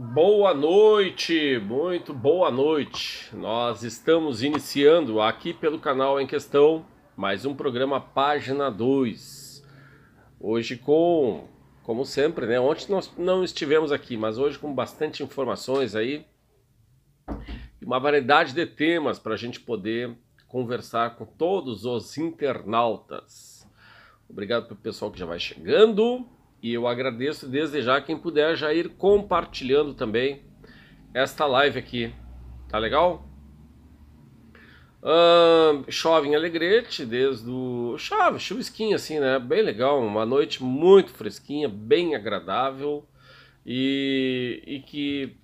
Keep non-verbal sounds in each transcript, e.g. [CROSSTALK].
Boa noite, muito boa noite. Nós estamos iniciando aqui pelo canal em questão mais um programa Página 2. Hoje com, como sempre, né? Ontem nós não estivemos aqui, mas hoje com bastante informações aí e uma variedade de temas para a gente poder conversar com todos os internautas. Obrigado para o pessoal que já vai chegando. E eu agradeço desde já quem puder já ir compartilhando também esta live aqui. Tá legal? Uh, chove em Alegrete, desde o. Chove, chuvisquinha assim, né? Bem legal, uma noite muito fresquinha, bem agradável e, e que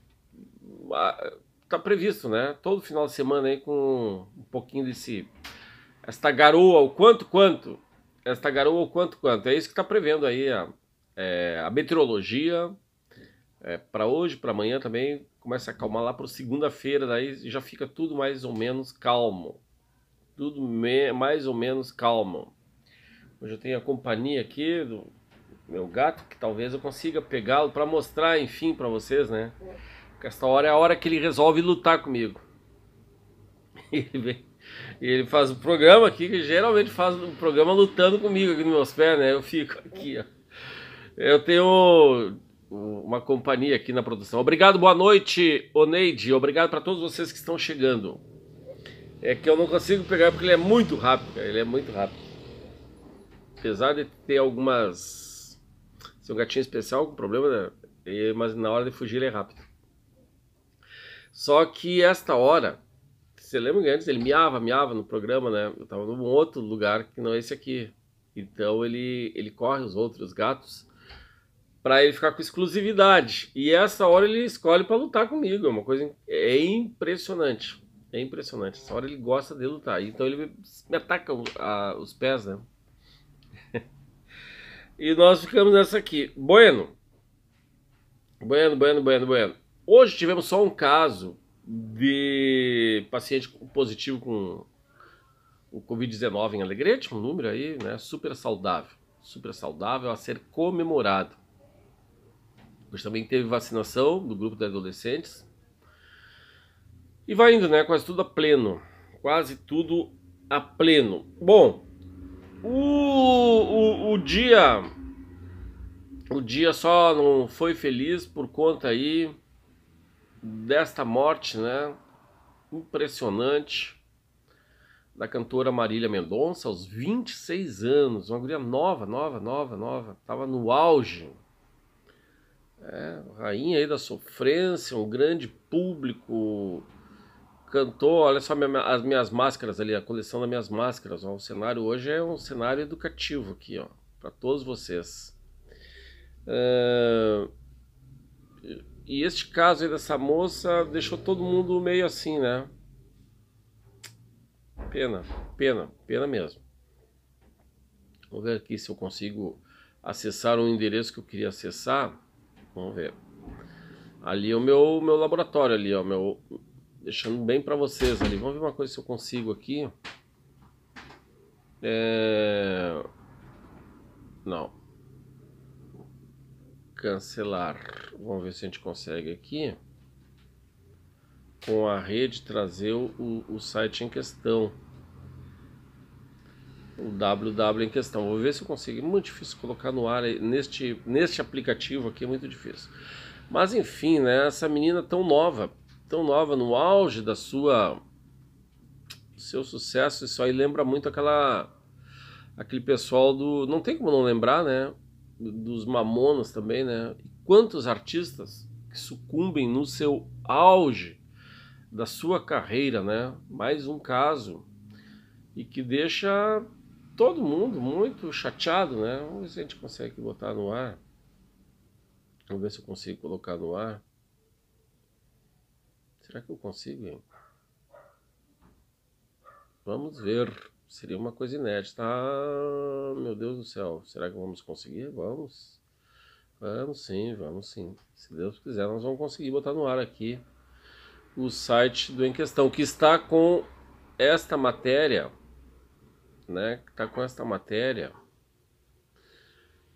tá previsto, né? Todo final de semana aí com um pouquinho desse. Esta garoa, o quanto, quanto. Esta garoa, o quanto, quanto. É isso que tá prevendo aí a. É, a meteorologia é, para hoje, para amanhã também começa a acalmar lá para segunda-feira, daí já fica tudo mais ou menos calmo. Tudo me, mais ou menos calmo. Hoje eu tenho a companhia aqui do meu gato, que talvez eu consiga pegá-lo para mostrar, enfim, para vocês, né? Porque esta hora é a hora que ele resolve lutar comigo. [LAUGHS] Ele vem e ele faz o um programa aqui, que geralmente faz o um programa lutando comigo aqui nos meus pés, né? Eu fico aqui, ó. Eu tenho uma companhia aqui na produção. Obrigado, boa noite, Oneide. Obrigado para todos vocês que estão chegando. É que eu não consigo pegar porque ele é muito rápido, Ele é muito rápido. Apesar de ter algumas. Ser um gatinho especial algum problema, né? mas na hora de fugir ele é rápido. Só que esta hora, você lembra que antes ele miava, miava no programa, né? Eu tava num outro lugar que não é esse aqui. Então ele, ele corre os outros gatos para ele ficar com exclusividade. E essa hora ele escolhe para lutar comigo. É uma coisa é impressionante. É impressionante. Essa hora ele gosta de lutar. Então ele me ataca a, os pés, né? [LAUGHS] e nós ficamos nessa aqui. Bueno. Bueno, bueno, bueno, bueno. Hoje tivemos só um caso de paciente positivo com o Covid-19 em Alegrete, um número aí, né? Super saudável. Super saudável a ser comemorado também teve vacinação do grupo de adolescentes. E vai indo, né? Quase tudo a pleno. Quase tudo a pleno. Bom, o, o, o dia. O dia só não foi feliz por conta aí desta morte, né? Impressionante da cantora Marília Mendonça aos 26 anos, uma guria nova, nova, nova, nova, tava no auge é, rainha aí da sofrência, um grande público. Cantou, olha só minha, as minhas máscaras ali, a coleção das minhas máscaras. Ó, o cenário hoje é um cenário educativo aqui, ó, para todos vocês. É, e este caso aí dessa moça deixou todo mundo meio assim, né? Pena, pena, pena mesmo. Vou ver aqui se eu consigo acessar o endereço que eu queria acessar. Vamos ver. Ali é o meu, meu laboratório ali, ó. Meu, deixando bem para vocês ali. Vamos ver uma coisa se eu consigo aqui. É... Não. Cancelar. Vamos ver se a gente consegue aqui. Com a rede trazer o, o site em questão o WW em questão. Vou ver se eu consigo. É muito difícil colocar no ar neste, neste aplicativo aqui, é muito difícil. Mas enfim, né, essa menina tão nova, tão nova no auge da sua seu sucesso, isso aí lembra muito aquela aquele pessoal do, não tem como não lembrar, né, dos Mamonas também, né? E quantos artistas que sucumbem no seu auge da sua carreira, né? Mais um caso e que deixa todo mundo muito chateado, né? Vamos ver se a gente consegue botar no ar. Vamos ver se eu consigo colocar no ar. Será que eu consigo? Hein? Vamos ver. Seria uma coisa inédita. Ah, meu Deus do céu. Será que vamos conseguir? Vamos. Vamos sim, vamos sim. Se Deus quiser, nós vamos conseguir botar no ar aqui o site do Em Questão, que está com esta matéria né, que está com esta matéria.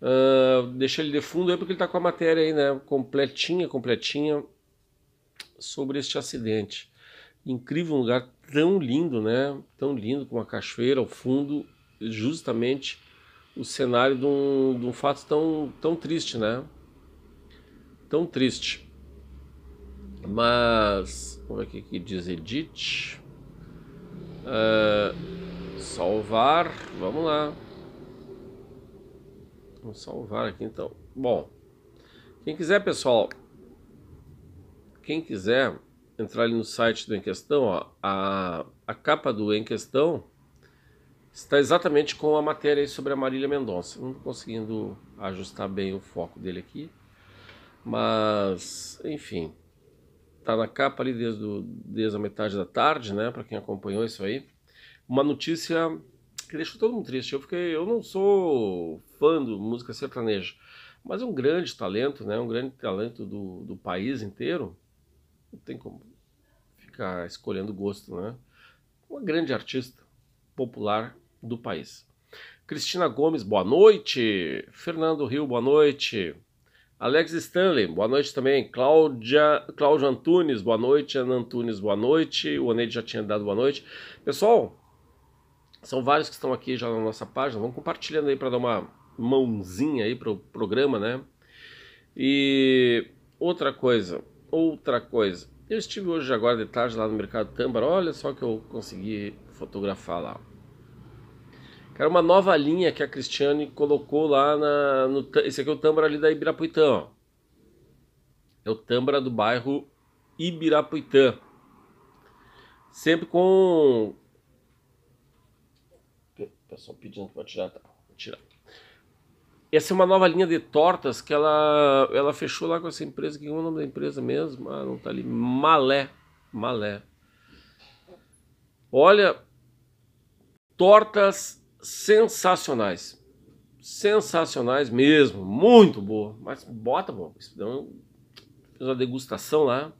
Uh, deixa ele de fundo aí porque ele está com a matéria aí, né, completinha, completinha sobre este acidente. Incrível um lugar tão lindo, né? Tão lindo com uma cachoeira ao fundo, justamente o cenário de um, de um fato tão, tão triste, né? Tão triste. Mas, como é que, que diz Edith? Uh, Salvar, vamos lá. Vamos salvar aqui então. Bom, quem quiser, pessoal, quem quiser entrar ali no site do Em Questão, ó, a, a capa do Em Questão está exatamente com a matéria aí sobre a Marília Mendonça. Não estou conseguindo ajustar bem o foco dele aqui, mas enfim, está na capa ali desde, do, desde a metade da tarde, né? Para quem acompanhou isso aí uma notícia que deixou todo mundo triste. Eu fiquei, eu não sou fã do música sertaneja, mas é um grande talento, né? Um grande talento do, do país inteiro. Não tem como ficar escolhendo gosto, né? Uma grande artista popular do país. Cristina Gomes, boa noite. Fernando Rio, boa noite. Alex Stanley, boa noite também. Cláudia, Cláudio Antunes, boa noite. Ana Antunes, boa noite. O Oneide já tinha dado boa noite. Pessoal, são vários que estão aqui já na nossa página. Vamos compartilhando aí para dar uma mãozinha aí para o programa, né? E outra coisa, outra coisa. Eu estive hoje agora de tarde lá no mercado Tâmbara. Olha só que eu consegui fotografar lá. Era uma nova linha que a Cristiane colocou lá na, no, esse aqui é o Tâmbara ali da Ibirapuitã, ó. É o Tâmbara do bairro Ibirapuitã. Sempre com pessoal pedindo para tirar, tá, vou tirar. Essa assim, é uma nova linha de tortas que ela, ela fechou lá com essa empresa, que é o nome da empresa mesmo? Ah, não tá ali. Malé. Malé. Olha, tortas sensacionais. Sensacionais mesmo, muito boa. Mas bota, bom, então, fiz uma degustação lá.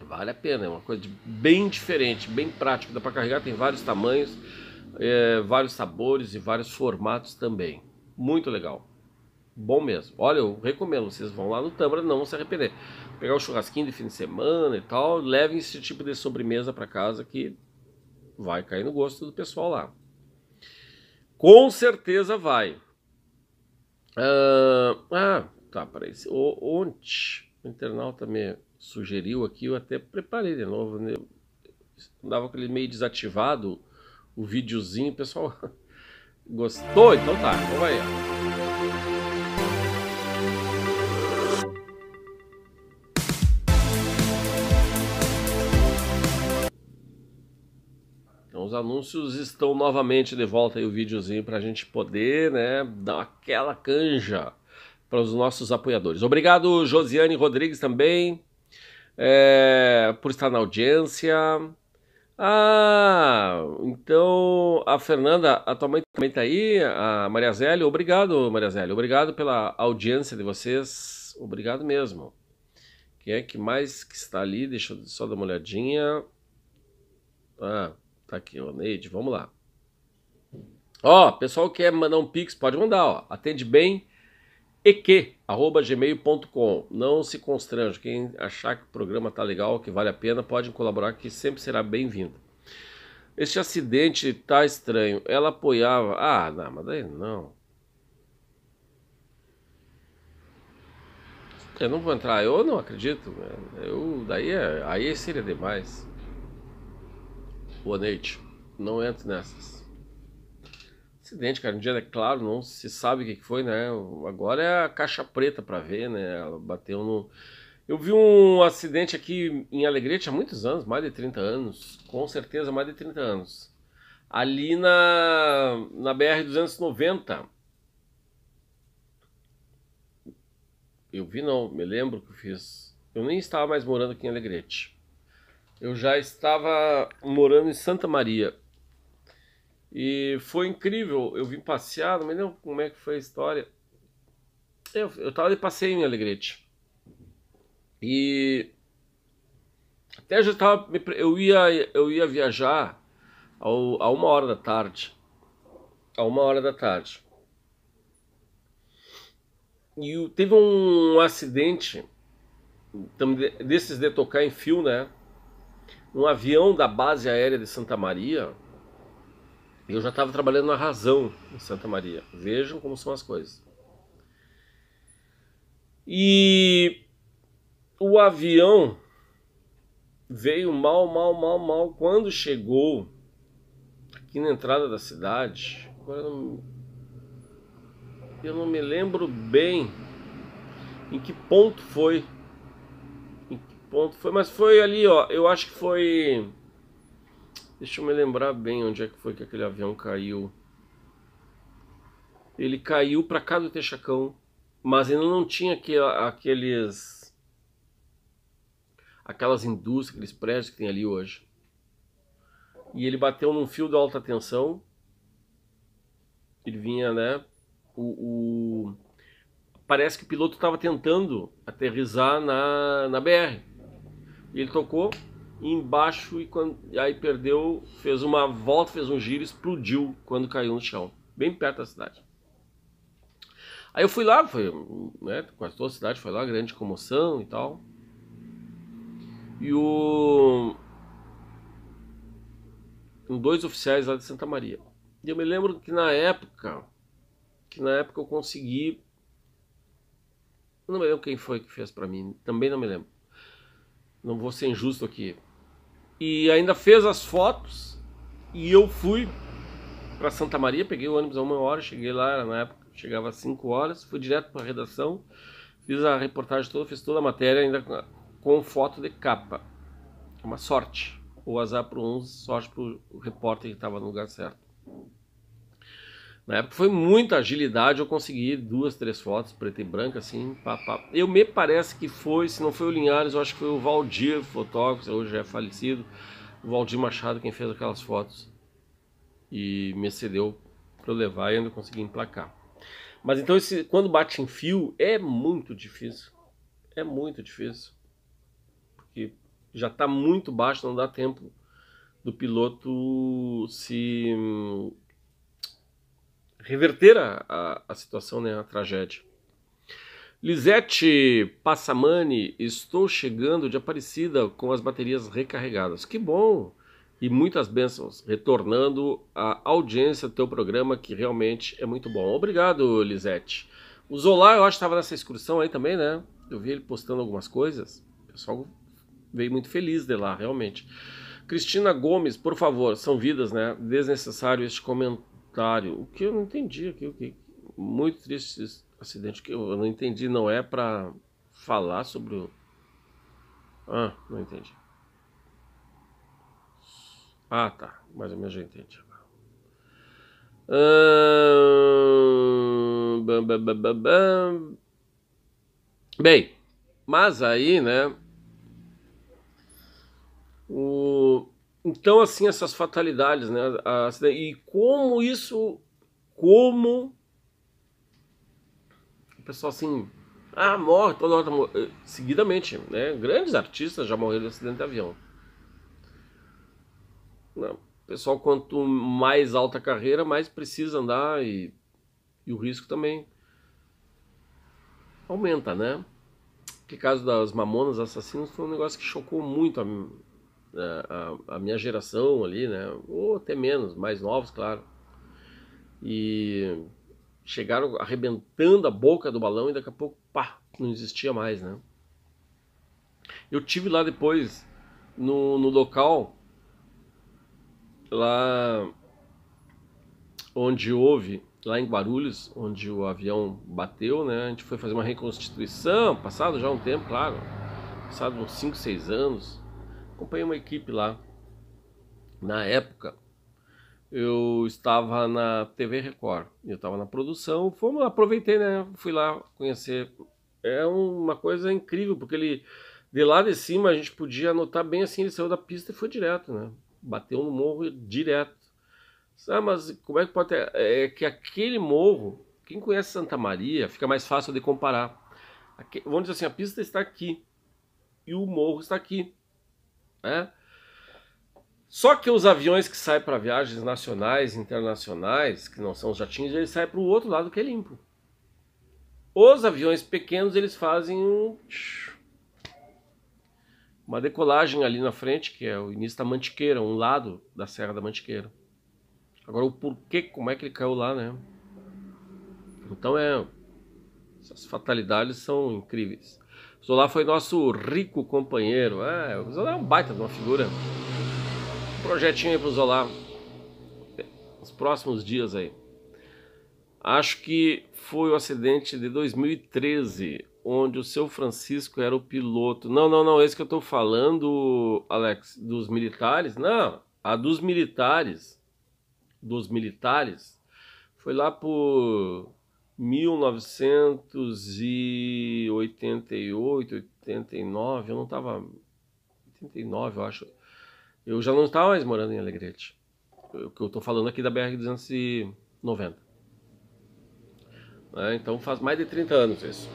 Vale a pena, é uma coisa bem diferente, bem prática, dá para carregar, tem vários tamanhos é, vários sabores e vários formatos também. Muito legal. Bom mesmo. Olha, eu recomendo, vocês vão lá no Tâmara, não vão se arrepender. Pegar um churrasquinho de fim de semana e tal, levem esse tipo de sobremesa para casa que vai cair no gosto do pessoal lá. Com certeza vai. Uh, ah, tá, peraí. O, ontem o internauta me sugeriu aqui, eu até preparei de novo. Né? Andava aquele meio desativado o videozinho, pessoal [LAUGHS] gostou, então tá, vamos aí Então os anúncios estão novamente de volta aí o videozinho para a gente poder, né, dar aquela canja para os nossos apoiadores. Obrigado Josiane Rodrigues também é, por estar na audiência. Ah, então a Fernanda, a tua mãe também tá aí, a Maria Zélia, obrigado, Maria Zélia, obrigado pela audiência de vocês, obrigado mesmo. Quem é que mais que está ali? Deixa eu só dar uma olhadinha. Ah, tá aqui, o Neide, vamos lá. Ó, pessoal quer mandar um pix, pode mandar, ó. Atende bem, eq.gmail.com. Não se constrange. Quem achar que o programa está legal, que vale a pena, pode colaborar, que sempre será bem-vindo. Este acidente tá estranho. Ela apoiava. Ah, não, mas daí não. Eu não vou entrar, eu não acredito. Eu, daí é, aí seria demais. Boa noite. Não entro nessas. Acidente, cara. Um dia, é claro, não se sabe o que foi, né? Agora é a caixa preta para ver, né? Ela bateu no. Eu vi um acidente aqui em Alegrete há muitos anos, mais de 30 anos, com certeza mais de 30 anos. Ali na, na BR-290. Eu vi não, me lembro que eu fiz. Eu nem estava mais morando aqui em Alegrete. Eu já estava morando em Santa Maria. E foi incrível. Eu vim passear, não me lembro como é que foi a história. Eu, eu tava de passeio em Alegrete. E até já tava. Eu ia, eu ia viajar ao, a uma hora da tarde. A uma hora da tarde. E teve um acidente desses de tocar em fio, né? Um avião da base aérea de Santa Maria eu já estava trabalhando na razão em Santa Maria. Vejam como são as coisas. E o avião veio mal, mal, mal, mal. Quando chegou aqui na entrada da cidade, agora eu não, eu não me lembro bem em que ponto foi. Em que ponto foi, mas foi ali, ó. Eu acho que foi Deixa eu me lembrar bem onde é que foi que aquele avião caiu. Ele caiu para cá do Texacão, mas ainda não tinha aqueles aquelas indústrias, aqueles prédios que tem ali hoje. E ele bateu num fio de alta tensão. Ele vinha, né? O, o... parece que o piloto estava tentando aterrizar na na BR. E ele tocou embaixo e quando, e aí perdeu, fez uma volta, fez um giro, explodiu quando caiu no chão, bem perto da cidade. Aí eu fui lá, foi, né, quase toda a cidade foi lá, grande comoção e tal. E o dois oficiais lá de Santa Maria. E eu me lembro que na época, que na época eu consegui não me lembro quem foi que fez para mim, também não me lembro. Não vou ser injusto aqui e ainda fez as fotos. E eu fui para Santa Maria, peguei o ônibus a uma hora, cheguei lá na época, chegava às 5 horas, fui direto para a redação, fiz a reportagem toda, fiz toda a matéria ainda com foto de capa. Uma sorte. O azar para uns, sorte para o repórter que estava no lugar certo. Na época foi muita agilidade, eu consegui duas, três fotos, preta e branca, assim, pá, pá. Eu me parece que foi, se não foi o Linhares, eu acho que foi o Valdir, fotógrafo, hoje já é falecido, o Valdir Machado quem fez aquelas fotos. E me cedeu para levar e ainda consegui emplacar. Mas então, esse, quando bate em fio, é muito difícil. É muito difícil. Porque já está muito baixo, não dá tempo do piloto se reverter a, a, a situação, né, a tragédia. Lisete Passamani, estou chegando de Aparecida com as baterias recarregadas. Que bom! E muitas bênçãos, retornando à audiência do teu programa, que realmente é muito bom. Obrigado, Lisete. O Zolar, eu acho que estava nessa excursão aí também, né? Eu vi ele postando algumas coisas. O pessoal veio muito feliz de lá, realmente. Cristina Gomes, por favor, são vidas, né? Desnecessário este comentário o que eu não entendi aqui, o que muito triste esse acidente que eu não entendi, não é para falar sobre o Ah, não entendi. Ah, tá, mais ou menos já entendi. Hum... Bam, bam, bam, Bem, mas aí, né? O então, assim, essas fatalidades, né? né? e como isso. Como. O pessoal assim. Ah, morre toda hora. Tá eh, Seguidamente, né? Grandes artistas já morreram de acidente de avião. Não. Pessoal, quanto mais alta a carreira, mais precisa andar e, e o risco também aumenta, né? Que caso das mamonas assassinas foi um negócio que chocou muito a, a, a, a, minha geração ali, né? Ou até menos, mais novos, claro. E chegaram arrebentando a boca do balão e daqui a pouco, pá, não existia mais, né? Eu tive lá depois, no, no local, lá onde houve, lá em Guarulhos, onde o avião bateu, né? A gente foi fazer uma reconstituição, passado já um tempo, claro, passado uns 5, 6 anos acompanhei uma equipe lá. Na época, eu estava na TV Record, eu estava na produção, fomos, aproveitei, né? Fui lá conhecer. É uma coisa incrível, porque ele de lá de cima a gente podia anotar bem assim, ele saiu da pista e foi direto, né? Bateu no morro direto. Ah, mas como é que pode ter? É que aquele morro, quem conhece Santa Maria, fica mais fácil de comparar. Aqui, vamos dizer assim, a pista está aqui e o morro está aqui. Né? Só que os aviões que saem para viagens nacionais, internacionais, que não são os jatinhos, eles saem para o outro lado que é limpo. Os aviões pequenos eles fazem um... uma decolagem ali na frente, que é o início da Mantiqueira, um lado da Serra da Mantiqueira. Agora o porquê, como é que ele caiu lá, né? Então é essas fatalidades são incríveis. Zola foi nosso rico companheiro. É, o Zola é um baita de uma figura. Um projetinho aí pro Zola. Nos próximos dias aí. Acho que foi o acidente de 2013, onde o seu Francisco era o piloto. Não, não, não, esse é que eu tô falando, Alex, dos militares. Não, a dos militares. Dos militares. Foi lá por 1988, 89, eu não estava. 89, eu acho. Eu já não estava mais morando em Alegrete. O que eu estou falando aqui da BR-290. É, né, então faz mais de 30 anos isso.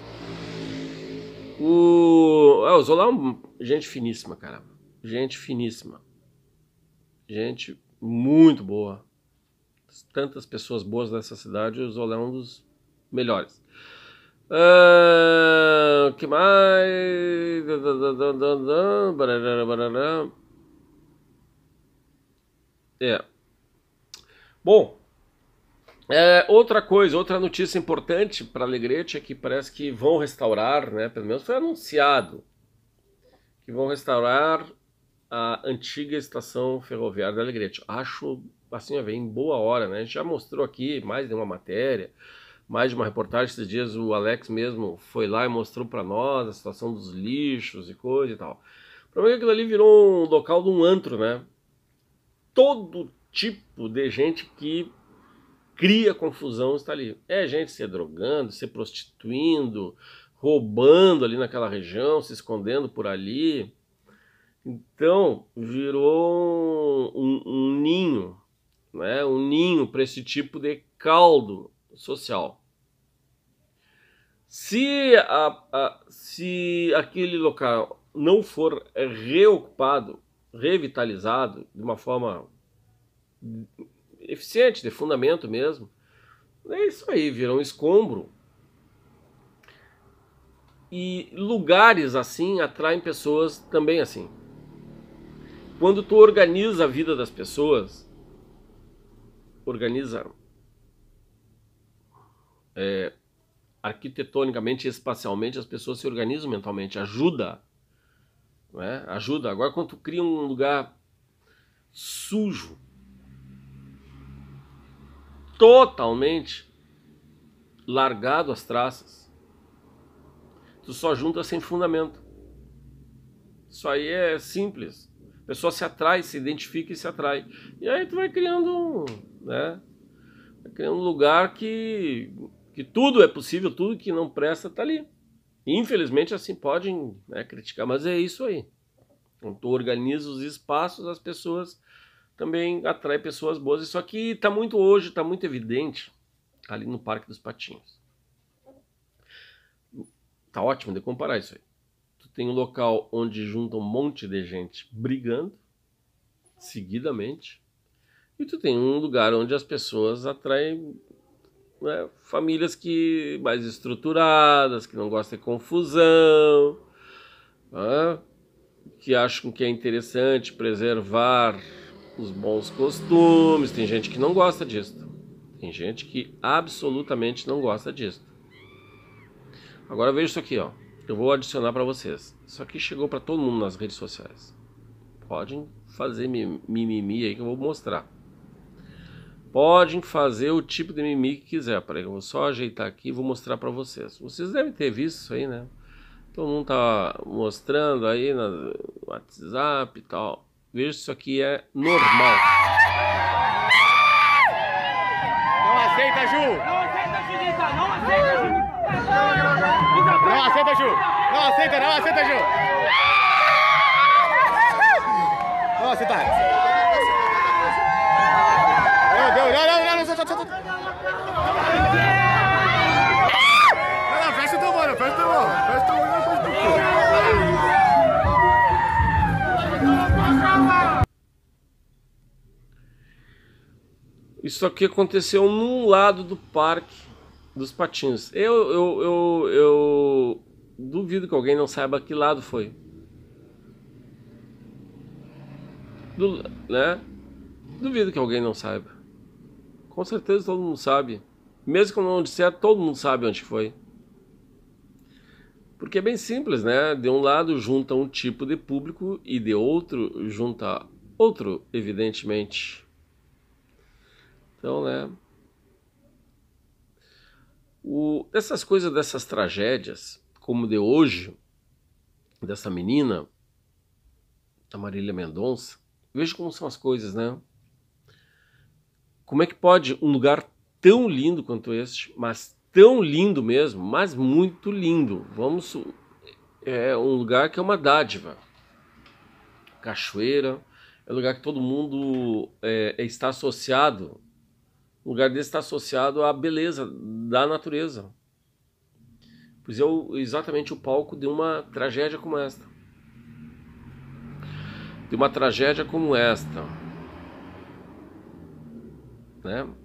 O, é, o Zola é um, gente finíssima, cara. Gente finíssima. Gente muito boa. Tantas pessoas boas nessa cidade, o Zola é um dos melhores. O uh, que mais? É. Bom, é, outra coisa, outra notícia importante para Alegrete é que parece que vão restaurar, né, pelo menos foi anunciado, que vão restaurar a antiga estação ferroviária da Alegrete. Acho, assim, vem em boa hora, né? A gente já mostrou aqui mais de uma matéria mais de uma reportagem esses dias, o Alex mesmo foi lá e mostrou para nós a situação dos lixos e coisa e tal. O problema é que aquilo ali virou um local de um antro, né? Todo tipo de gente que cria confusão está ali. É gente se drogando, se prostituindo, roubando ali naquela região, se escondendo por ali. Então, virou um, um ninho, né? um ninho para esse tipo de caldo social. Se, a, a, se aquele local não for reocupado, revitalizado de uma forma eficiente, de fundamento mesmo, é isso aí, vira um escombro. E lugares assim atraem pessoas também assim. Quando tu organiza a vida das pessoas, organiza é, arquitetonicamente e espacialmente, as pessoas se organizam mentalmente, ajuda. Né? Ajuda. Agora, quando tu cria um lugar sujo, totalmente largado as traças, tu só junta sem fundamento. Isso aí é simples. A pessoa se atrai, se identifica e se atrai. E aí tu vai criando, né? Vai criando um lugar que que tudo é possível, tudo que não presta está ali. Infelizmente, assim podem né, criticar, mas é isso aí. Então, tu organiza os espaços, as pessoas também atrai pessoas boas. Isso aqui está muito hoje, está muito evidente ali no Parque dos Patinhos. Tá ótimo de comparar isso aí. Tu tem um local onde junta um monte de gente brigando seguidamente, e tu tem um lugar onde as pessoas atraem né, famílias que mais estruturadas, que não gostam de confusão, né, que acham que é interessante preservar os bons costumes. Tem gente que não gosta disso. Tem gente que absolutamente não gosta disso. Agora veja isso aqui, ó. Eu vou adicionar para vocês. Isso aqui chegou para todo mundo nas redes sociais. Podem fazer mimimi aí que eu vou mostrar. Podem fazer o tipo de mimimi que quiser. Peraí, eu vou só ajeitar aqui e vou mostrar para vocês. Vocês devem ter visto isso aí, né? Todo mundo tá mostrando aí no WhatsApp e tal. Veja se isso aqui é normal. Não aceita, Ju! Não aceita, Julita! Não aceita, Ju. Não aceita, Ju! Não aceita, não aceita, Ju! Não aceita! Não aceita go, não, não, não, não, não, não, não, não, não, Isso aqui aconteceu num lado do parque dos patins. Eu, eu, eu, eu duvido que alguém não saiba que lado foi. Do, né? Duvido que alguém não saiba. Com certeza todo mundo sabe. Mesmo que eu não disser, todo mundo sabe onde foi. Porque é bem simples, né? De um lado junta um tipo de público e de outro junta outro, evidentemente. Então, né? O, essas coisas dessas tragédias, como de hoje, dessa menina, da Marília Mendonça, veja como são as coisas, né? Como é que pode um lugar tão lindo quanto este, mas tão lindo mesmo, mas muito lindo? Vamos, é, é um lugar que é uma dádiva. Cachoeira, é um lugar que todo mundo é, é, está associado. Um lugar desse está associado à beleza da natureza. Pois é o, exatamente o palco de uma tragédia como esta. De uma tragédia como esta. Né? O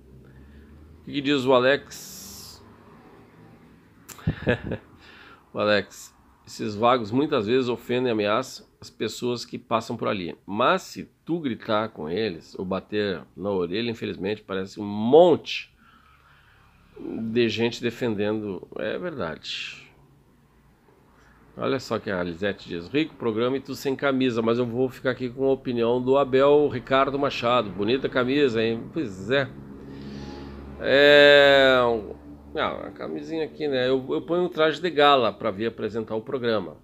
que, que diz o Alex? [LAUGHS] o Alex, esses vagos muitas vezes ofendem e ameaçam as pessoas que passam por ali. Mas se tu gritar com eles ou bater na orelha, infelizmente parece um monte de gente defendendo. É verdade. Olha só que é a Lisete diz: Rico programa e tu sem camisa, mas eu vou ficar aqui com a opinião do Abel Ricardo Machado. Bonita camisa, hein? Pois é. É. Ah, a camisinha aqui, né? Eu, eu ponho um traje de gala para vir apresentar o programa.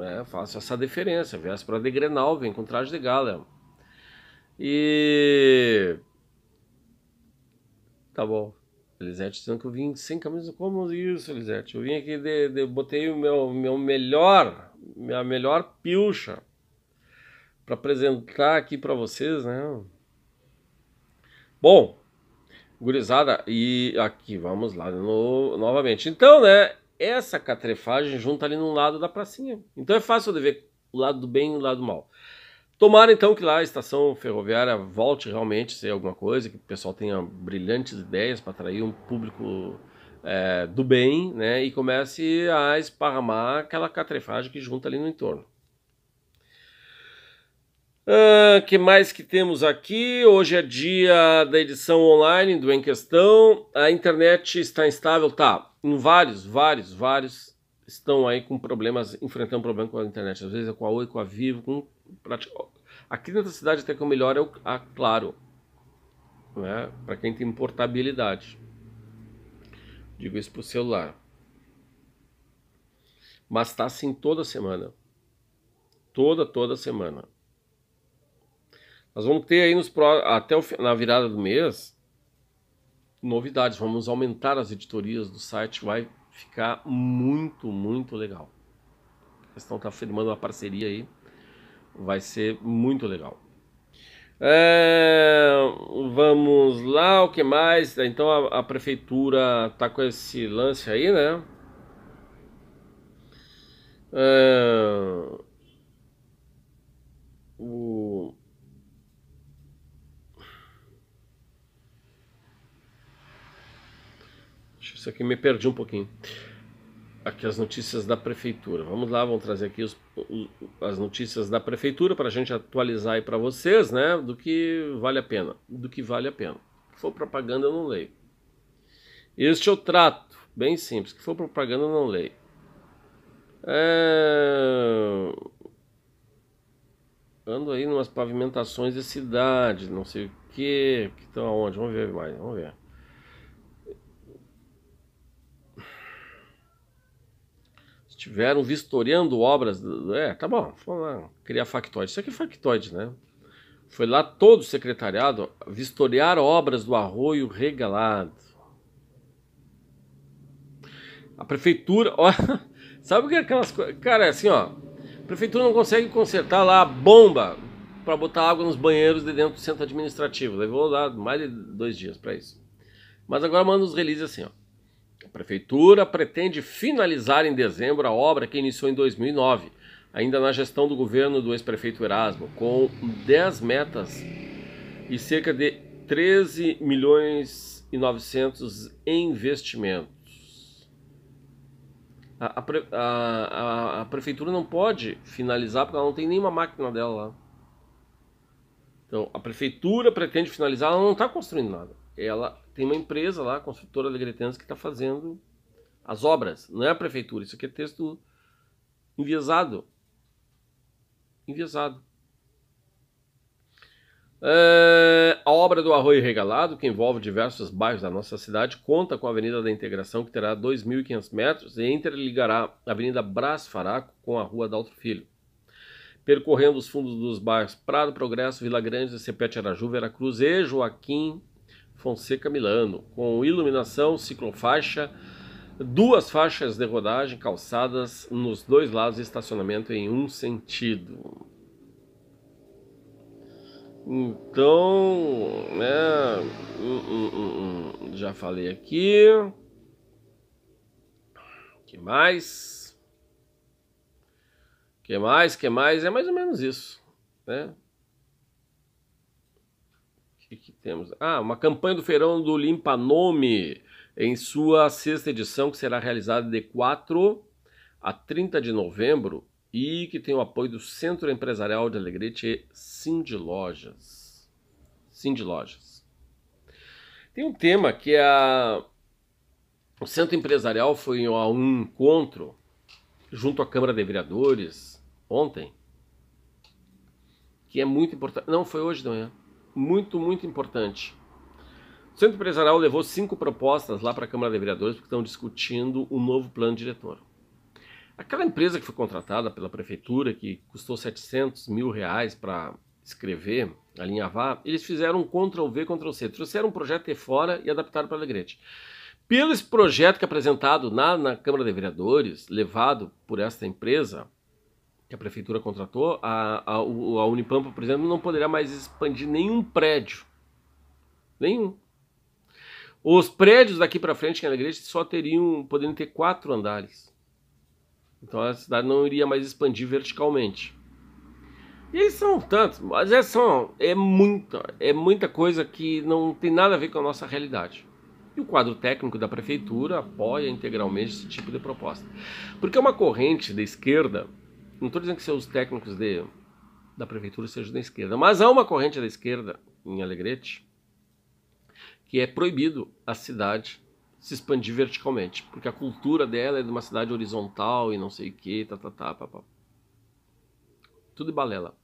É, faço essa diferença. Véspera de Grenal, vem com traje de gala. E. Tá bom. Elisete dizendo que eu vim sem camisa. Como isso, Elisete? Eu vim aqui, de, de, botei o meu, meu melhor, minha melhor pilcha para apresentar aqui para vocês, né? Bom, gurizada, e aqui vamos lá no, novamente. Então, né, essa catrefagem junta ali no lado da pracinha. Então é fácil de ver o lado do bem e o lado do mal. Tomara então que lá a estação ferroviária volte realmente a ser alguma coisa, que o pessoal tenha brilhantes ideias para atrair um público é, do bem, né? E comece a esparramar aquela catrefagem que junta ali no entorno. O ah, que mais que temos aqui? Hoje é dia da edição online do Em Questão. A internet está instável? Tá, em vários, vários, vários estão aí com problemas, enfrentando problema com a internet. Às vezes é com a Oi, com a Vivo, com Aqui nessa cidade até que o melhor é o a Claro, né? para quem tem portabilidade. Digo isso para o celular. Mas está assim toda semana. Toda, toda semana. Nós vamos ter aí nos até o, na virada do mês novidades. Vamos aumentar as editorias do site. Vai ficar muito, muito legal. estão tá firmando uma parceria aí, vai ser muito legal. É, vamos lá, o que mais? Então a, a prefeitura tá com esse lance aí, né? É, o Isso aqui me perdi um pouquinho. Aqui as notícias da prefeitura. Vamos lá, vamos trazer aqui os, as notícias da prefeitura para a gente atualizar aí para vocês, né? Do que vale a pena. Do que vale a pena. Se for propaganda, eu não leio. Este eu é trato. Bem simples. Se for propaganda, eu não leio. É... Ando aí nas pavimentações de cidade, não sei o que, que estão aonde. Vamos ver mais, vamos ver. tiveram vistoriando obras. É, tá bom, criar factoide. Isso aqui é factoide, né? Foi lá todo o secretariado vistoriar obras do arroio regalado. A prefeitura, ó, [LAUGHS] sabe o que é aquelas coisas? Cara, é assim, ó, a prefeitura não consegue consertar lá a bomba para botar água nos banheiros de dentro do centro administrativo. Levou lá mais de dois dias para isso. Mas agora manda os releases assim, ó. A prefeitura pretende finalizar em dezembro a obra que iniciou em 2009, ainda na gestão do governo do ex-prefeito Erasmo, com 10 metas e cerca de 13 milhões e 900 investimentos. A, a, a, a, prefeitura não pode finalizar porque ela não tem nenhuma máquina dela lá. Então, a prefeitura pretende finalizar, ela não está construindo nada ela tem uma empresa lá, a construtora alegretense, que está fazendo as obras, não é a prefeitura. Isso aqui é texto enviesado. Enviesado. É, a obra do Arroio Regalado, que envolve diversos bairros da nossa cidade, conta com a Avenida da Integração, que terá 2.500 metros e interligará a Avenida Brás Faraco com a Rua Dalto Filho. Percorrendo os fundos dos bairros Prado Progresso, Vila Grande, Cepete Araju, Veracruz e Joaquim Fonseca Milano, com iluminação, ciclofaixa, duas faixas de rodagem calçadas nos dois lados e estacionamento em um sentido. Então, né, hum, hum, hum, já falei aqui. Que mais? Que mais? Que mais? É mais ou menos isso, né? Temos. Ah, uma campanha do feirão do Limpa Nome em sua sexta edição, que será realizada de 4 a 30 de novembro e que tem o apoio do Centro Empresarial de Alegrete e Cindy Lojas. Cindy Lojas. Tem um tema que é a... o Centro Empresarial foi a um encontro junto à Câmara de Vereadores ontem, que é muito importante. Não, foi hoje de manhã muito, muito importante. O Centro Empresarial levou cinco propostas lá para a Câmara de Vereadores porque estão discutindo o um novo plano diretor. Aquela empresa que foi contratada pela prefeitura, que custou 700 mil reais para escrever, alinhavar, eles fizeram um Ctrl-V, Ctrl-C. Trouxeram um projeto de fora e adaptaram para Alegrete. Pelo esse projeto que é apresentado na, na Câmara de Vereadores, levado por esta empresa, que a prefeitura contratou, a, a, a Unipampa, por exemplo, não poderá mais expandir nenhum prédio. Nenhum. Os prédios daqui para frente, que é a igreja, só teriam, poderiam ter quatro andares. Então a cidade não iria mais expandir verticalmente. E eles são tantos, mas é, são, é, muita, é muita coisa que não tem nada a ver com a nossa realidade. E o quadro técnico da prefeitura apoia integralmente esse tipo de proposta. Porque é uma corrente da esquerda não estou dizendo que seus técnicos de, da prefeitura sejam da esquerda, mas há uma corrente da esquerda em Alegrete que é proibido a cidade se expandir verticalmente, porque a cultura dela é de uma cidade horizontal e não sei o que, tá, tá, tá, papá. Tudo é balela.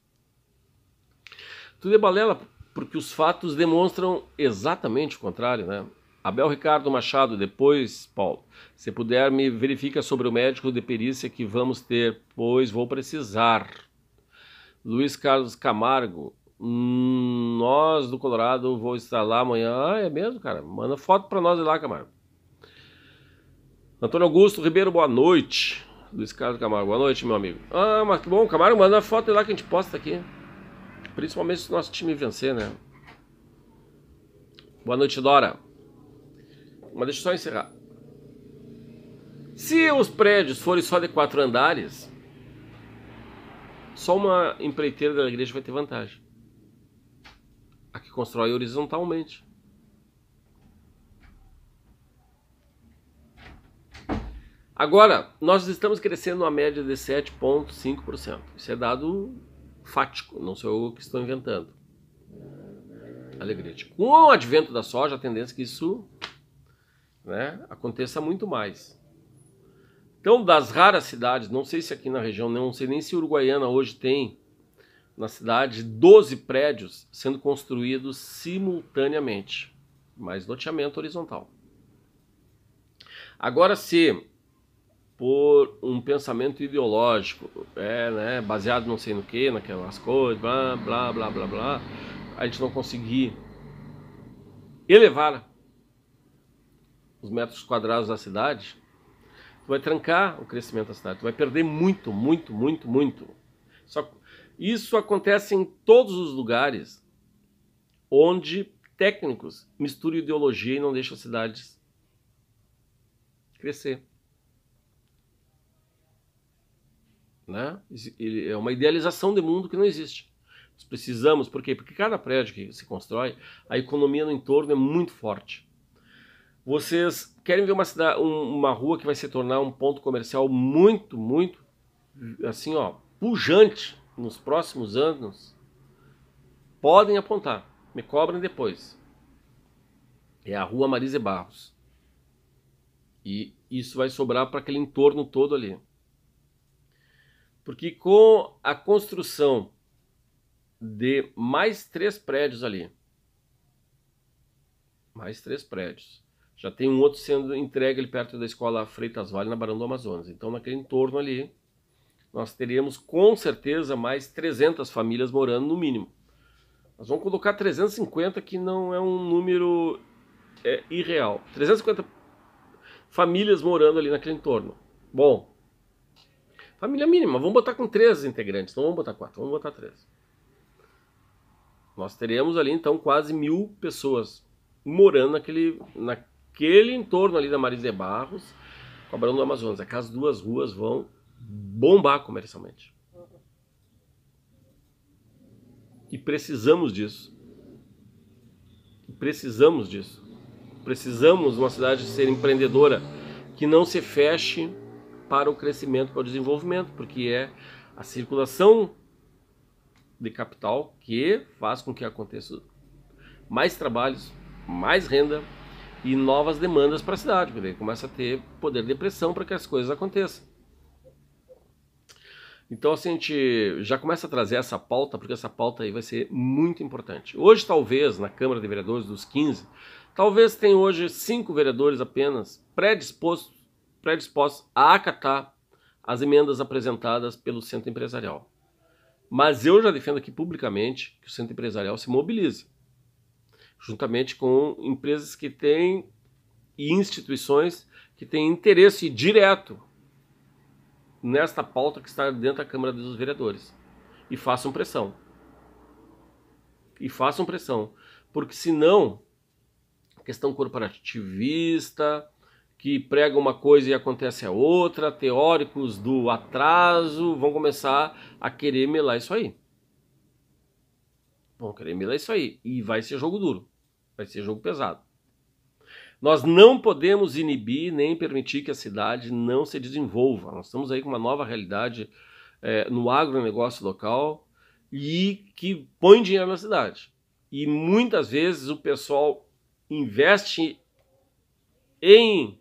Tudo é balela porque os fatos demonstram exatamente o contrário, né? Abel Ricardo Machado, depois, Paulo, se puder, me verifica sobre o médico de perícia que vamos ter, pois vou precisar. Luiz Carlos Camargo, hum, nós do Colorado vou estar lá amanhã. Ah, é mesmo, cara? Manda foto para nós lá, Camargo. Antônio Augusto Ribeiro, boa noite. Luiz Carlos Camargo, boa noite, meu amigo. Ah, mas que bom, Camargo, manda foto lá que a gente posta aqui. Principalmente se o nosso time vencer, né? Boa noite, Dora. Mas deixa eu só encerrar. Se os prédios forem só de quatro andares, só uma empreiteira da igreja vai ter vantagem. A que constrói horizontalmente. Agora, nós estamos crescendo a média de 7,5%. Isso é dado fático, não sou eu que estou inventando. Alegrete. Com o advento da soja, a tendência é que isso né, aconteça muito mais. Então, das raras cidades, não sei se aqui na região, não sei nem se Uruguaiana hoje tem na cidade 12 prédios sendo construídos simultaneamente, mais loteamento horizontal. Agora, se por um pensamento ideológico, é, né, baseado não sei no que, naquelas coisas, blá, blá, blá, blá, blá, a gente não conseguir elevar os metros quadrados da cidade, tu vai trancar o crescimento da cidade, tu vai perder muito, muito, muito, muito. Só, isso acontece em todos os lugares onde técnicos misturam ideologia e não deixam as cidades crescer. Né? É uma idealização de mundo que não existe. Nós precisamos, por quê? Porque cada prédio que se constrói, a economia no entorno é muito forte. Vocês querem ver uma, cidade, um, uma rua que vai se tornar um ponto comercial muito, muito, assim, ó, pujante nos próximos anos? Podem apontar, me cobrem depois. É a Rua Marise Barros. E isso vai sobrar para aquele entorno todo ali. Porque com a construção de mais três prédios ali, mais três prédios, já tem um outro sendo entregue ali perto da escola Freitas Vale, na Barão do Amazonas. Então, naquele entorno ali, nós teríamos com certeza mais 300 famílias morando no mínimo. Nós vamos colocar 350, que não é um número é, irreal. 350 famílias morando ali naquele entorno. Bom, família mínima, vamos botar com 13 integrantes, não vamos botar 4, vamos botar 13. Nós teríamos ali então quase mil pessoas morando naquele, na, aquele entorno ali da de Barros com o Amazonas, do Amazonas. Aquelas é duas ruas vão bombar comercialmente. E precisamos disso. E precisamos disso. Precisamos de uma cidade ser empreendedora que não se feche para o crescimento, para o desenvolvimento, porque é a circulação de capital que faz com que aconteça mais trabalhos, mais renda, e novas demandas para a cidade, porque começa a ter poder de pressão para que as coisas aconteçam. Então assim, a gente já começa a trazer essa pauta, porque essa pauta aí vai ser muito importante. Hoje, talvez, na Câmara de Vereadores dos 15, talvez tenha hoje cinco vereadores apenas predispostos, predispostos a acatar as emendas apresentadas pelo centro empresarial. Mas eu já defendo aqui publicamente que o centro empresarial se mobilize juntamente com empresas que têm e instituições que têm interesse direto nesta pauta que está dentro da Câmara dos Vereadores. E façam pressão. E façam pressão. Porque senão, questão corporativista, que prega uma coisa e acontece a outra, teóricos do atraso vão começar a querer melar isso aí. Vão querer é isso aí. E vai ser jogo duro. Vai ser jogo pesado. Nós não podemos inibir nem permitir que a cidade não se desenvolva. Nós estamos aí com uma nova realidade é, no agronegócio local e que põe dinheiro na cidade. E muitas vezes o pessoal investe em,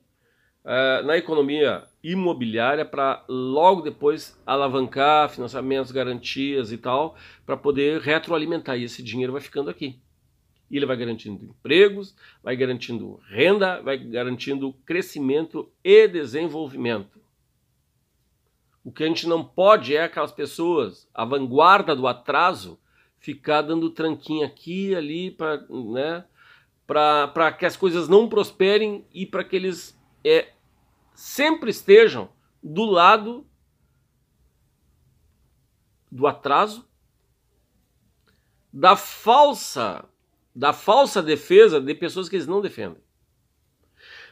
é, na economia imobiliária para logo depois alavancar financiamentos, garantias e tal, para poder retroalimentar. E esse dinheiro vai ficando aqui. E ele vai garantindo empregos, vai garantindo renda, vai garantindo crescimento e desenvolvimento. O que a gente não pode é aquelas pessoas, a vanguarda do atraso, ficar dando tranquinho aqui e ali para né, que as coisas não prosperem e para que eles é, sempre estejam do lado do atraso, da falsa da falsa defesa de pessoas que eles não defendem,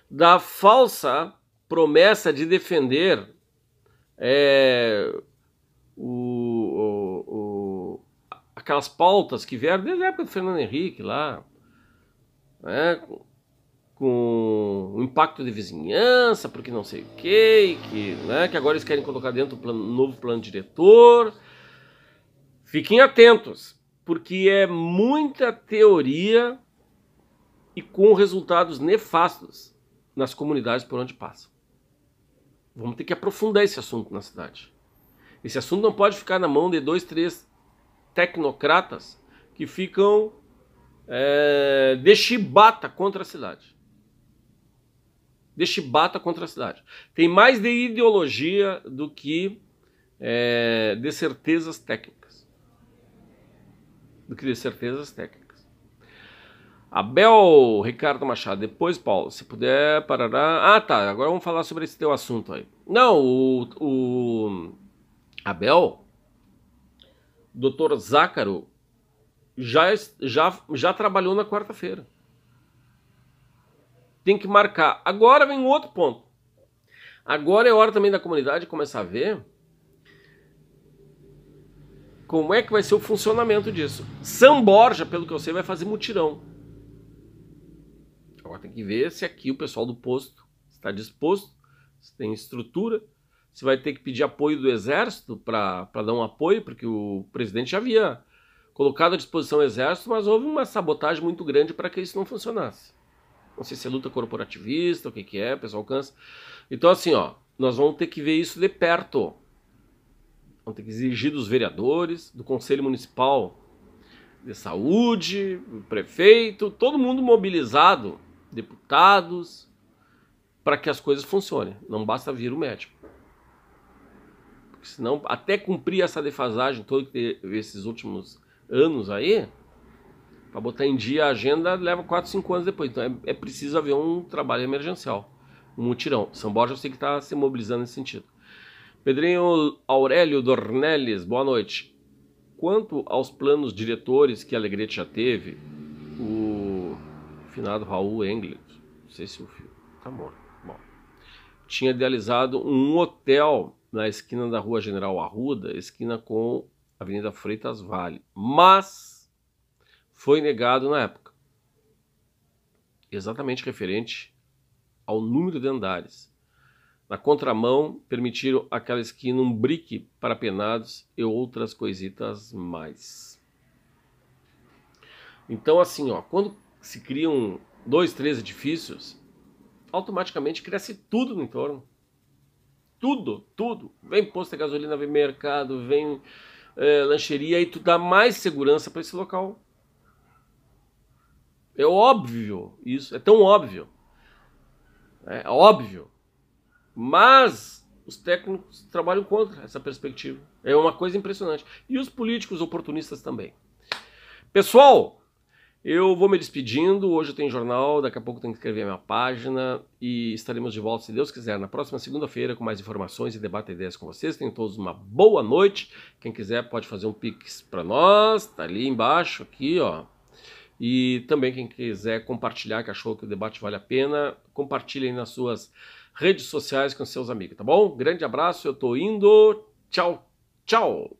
da falsa promessa de defender é, o, o, o, aquelas pautas que vieram desde a época do Fernando Henrique lá, né? com o impacto de vizinhança, porque não sei o quê, que, né, que agora eles querem colocar dentro do plano, novo plano diretor. Fiquem atentos, porque é muita teoria e com resultados nefastos nas comunidades por onde passa. Vamos ter que aprofundar esse assunto na cidade. Esse assunto não pode ficar na mão de dois, três tecnocratas que ficam é, de chibata contra a cidade de chibata contra a cidade. Tem mais de ideologia do que é, de certezas técnicas. Do que de certezas técnicas. Abel Ricardo Machado, depois, Paulo, se puder, parar Ah, tá, agora vamos falar sobre esse teu assunto aí. Não, o, o Abel, doutor Zácaro, já, já, já trabalhou na quarta-feira tem que marcar. Agora vem um outro ponto. Agora é hora também da comunidade começar a ver como é que vai ser o funcionamento disso. São Borja, pelo que eu sei, vai fazer mutirão. Agora tem que ver se aqui o pessoal do posto está disposto, se tem estrutura, se vai ter que pedir apoio do exército para dar um apoio, porque o presidente já havia colocado à disposição o exército, mas houve uma sabotagem muito grande para que isso não funcionasse. Não sei se é luta corporativista, o que, que é, o pessoal cansa. Então, assim, ó, nós vamos ter que ver isso de perto. Vamos ter que exigir dos vereadores, do Conselho Municipal de Saúde, prefeito, todo mundo mobilizado, deputados, para que as coisas funcionem. Não basta vir o médico. Porque senão, até cumprir essa defasagem toda que teve esses últimos anos aí, para botar em dia a agenda leva 4, 5 anos depois. Então é, é preciso haver um trabalho emergencial, um mutirão. São Borja eu sei que está se mobilizando nesse sentido. Pedrinho Aurélio Dornelles, boa noite. Quanto aos planos diretores que a Alegrete já teve, o finado Raul Engler, não sei se o filho, tá morto, bom, tinha idealizado um hotel na esquina da Rua General Arruda, esquina com Avenida Freitas Vale, mas foi negado na época. Exatamente referente ao número de andares. Na contramão, permitiram aquela esquina um brique para penados e outras coisitas mais. Então, assim, ó, quando se criam dois, três edifícios, automaticamente cresce tudo no entorno. Tudo, tudo. Vem posto de gasolina, vem mercado, vem é, lancheria, e tu dá mais segurança para esse local. É óbvio isso, é tão óbvio. É óbvio. Mas os técnicos trabalham contra essa perspectiva. É uma coisa impressionante. E os políticos oportunistas também. Pessoal, eu vou me despedindo. Hoje tem jornal, daqui a pouco tenho que escrever a minha página e estaremos de volta, se Deus quiser, na próxima segunda-feira com mais informações e debate ideias com vocês. Tenham todos uma boa noite. Quem quiser pode fazer um pix para nós, Está ali embaixo aqui, ó. E também quem quiser compartilhar, que achou que o debate vale a pena, compartilhem nas suas redes sociais com seus amigos, tá bom? Grande abraço, eu tô indo. Tchau, tchau.